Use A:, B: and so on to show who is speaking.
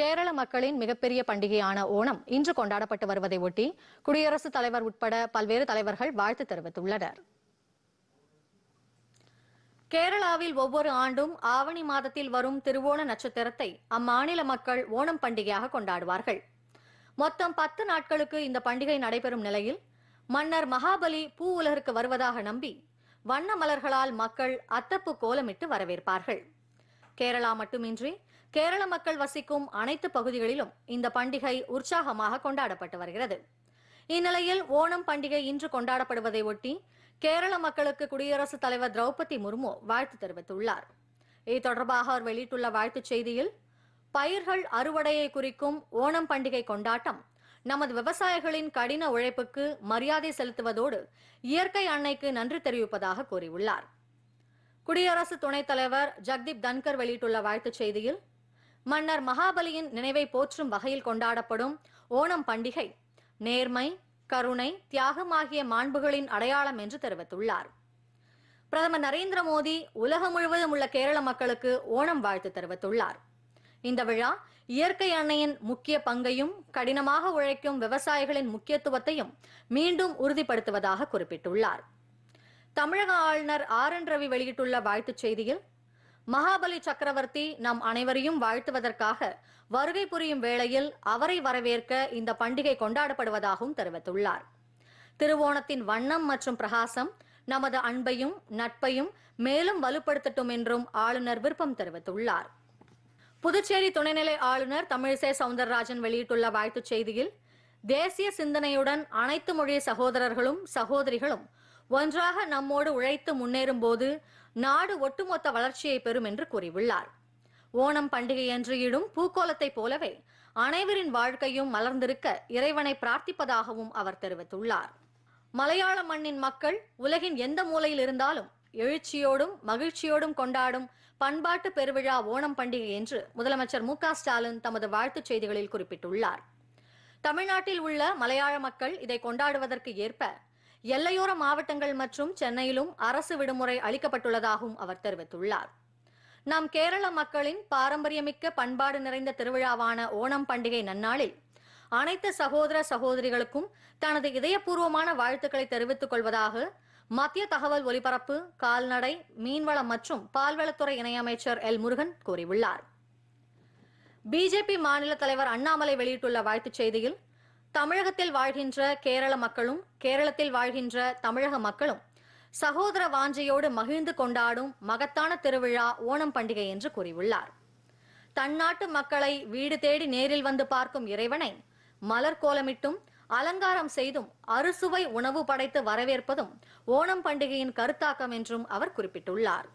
A: கேரள மக்களின் மிகப்பெரிய பண்டிகையான ஓணம் இன்று கொண்டாடப்பட்டு வருவதை ஒட்டி குடியரசுத் தலைவர் உட்பட பல்வேறு தலைவர்கள் வாழ்த்து தெரிவித்துள்ளனர் கேரளாவில் ஒவ்வொரு ஆண்டும் ஆவணி மாதத்தில் வரும் திருவோண நட்சத்திரத்தை அம்மாநில மக்கள் ஓணம் பண்டிகையாக கொண்டாடுவார்கள் மொத்தம் பத்து நாட்களுக்கு இந்த பண்டிகை நடைபெறும் நிலையில் மன்னர் மகாபலி பூ உலகிற்கு வருவதாக நம்பி வண்ண மலர்களால் மக்கள் அத்தப்பு கோலமிட்டு வரவேற்பார்கள் கேரளா மட்டுமின்றி கேரள மக்கள் வசிக்கும் அனைத்து பகுதிகளிலும் இந்த பண்டிகை உற்சாகமாக கொண்டாடப்பட்டு வருகிறது இந்நிலையில் ஓணம் பண்டிகை இன்று கொண்டாடப்படுவதை ஒட்டி கேரள மக்களுக்கு குடியரசுத் தலைவர் திரௌபதி முர்மு வாழ்த்து தெரிவித்துள்ளார் இது தொடர்பாக அவர் வெளியிட்டுள்ள வாழ்த்துச் செய்தியில் பயிர்கள் அறுவடையை குறிக்கும் ஓணம் பண்டிகை கொண்டாட்டம் நமது விவசாயிகளின் கடின உழைப்புக்கு மரியாதை செலுத்துவதோடு இயற்கை அன்னைக்கு நன்றி தெரிவிப்பதாக கூறியுள்ளார் குடியரசு துணைத் தலைவர் ஜக்தீப் தன்கர் வெளியிட்டுள்ள வாழ்த்துச் செய்தியில் மன்னர் மகாபலியின் நினைவை போற்றும் வகையில் கொண்டாடப்படும் ஓணம் பண்டிகை நேர்மை கருணை தியாகம் ஆகிய மாண்புகளின் அடையாளம் என்று தெரிவித்துள்ளார் பிரதமர் நரேந்திர மோடி உலகம் முழுவதும் உள்ள கேரள மக்களுக்கு ஓணம் வாழ்த்து தெரிவித்துள்ளார் இந்த விழா இயற்கை அன்னையின் முக்கிய பங்கையும் கடினமாக உழைக்கும் விவசாயிகளின் முக்கியத்துவத்தையும் மீண்டும் உறுதிப்படுத்துவதாக குறிப்பிட்டுள்ளார் தமிழக ஆளுநர் ஆர் என் ரவி வெளியிட்டுள்ள வாழ்த்துச் செய்தியில் மகாபலி சக்கரவர்த்தி நம் அனைவரையும் வாழ்த்துவதற்காக வருகை புரியும் வேளையில் அவரை வரவேற்க இந்த பண்டிகை கொண்டாடப்படுவதாகவும் தெரிவித்துள்ளார் திருவோணத்தின் வண்ணம் மற்றும் பிரகாசம் நமது அன்பையும் நட்பையும் மேலும் வலுப்படுத்தட்டும் என்றும் ஆளுநர் விருப்பம் தெரிவித்துள்ளார் புதுச்சேரி துணைநிலை ஆளுநர் தமிழிசை சவுந்தரராஜன் வெளியிட்டுள்ள வாழ்த்துச் செய்தியில் தேசிய சிந்தனையுடன் அனைத்து மொழி சகோதரர்களும் சகோதரிகளும் ஒன்றாக நம்மோடு உழைத்து முன்னேறும் போது நாடு ஒட்டுமொத்த வளர்ச்சியை பெறும் என்று கூறியுள்ளார் ஓணம் பண்டிகையன்று இடும் பூக்கோலத்தை போலவே அனைவரின் வாழ்க்கையும் மலர்ந்திருக்க இறைவனை பிரார்த்திப்பதாகவும் அவர் தெரிவித்துள்ளார் மலையாள மண்ணின் மக்கள் உலகின் எந்த மூலையில் இருந்தாலும் எழுச்சியோடும் மகிழ்ச்சியோடும் கொண்டாடும் பண்பாட்டு பெருவிழா ஓணம் பண்டிகை என்று முதலமைச்சர் மு ஸ்டாலின் தமது வாழ்த்துச் செய்திகளில் குறிப்பிட்டுள்ளார் தமிழ்நாட்டில் உள்ள மலையாள மக்கள் இதை கொண்டாடுவதற்கு ஏற்ப எல்லையோர மாவட்டங்கள் மற்றும் சென்னையிலும் அரசு விடுமுறை அளிக்கப்பட்டுள்ளதாகவும் அவர் தெரிவித்துள்ளார் நம் கேரள மக்களின் பாரம்பரியமிக்க பண்பாடு நிறைந்த திருவிழாவான ஓணம் பண்டிகை நன்னாளில் அனைத்து சகோதர சகோதரிகளுக்கும் தனது இதயபூர்வமான வாழ்த்துக்களை தெரிவித்துக் கொள்வதாக மத்திய தகவல் ஒலிபரப்பு கால்நடை மீன்வளம் மற்றும் பால்வளத்துறை இணையமைச்சர் எல் முருகன் கூறியுள்ளார் பிஜேபி மாநில தலைவர் அண்ணாமலை வெளியிட்டுள்ள வாழ்த்துச் செய்தியில் தமிழகத்தில் வாழ்கின்ற கேரள மக்களும் கேரளத்தில் வாழ்கின்ற தமிழக மக்களும் சகோதர வாஞ்சையோடு மகிழ்ந்து கொண்டாடும் மகத்தான திருவிழா ஓணம் பண்டிகை என்று கூறியுள்ளார் தன்னாட்டு மக்களை வீடு தேடி நேரில் வந்து பார்க்கும் இறைவனை மலர் கோலமிட்டும் அலங்காரம் செய்தும் அறுசுவை உணவு படைத்து வரவேற்பதும் ஓணம் பண்டிகையின் கருத்தாக்கம் என்றும் அவர் குறிப்பிட்டுள்ளார்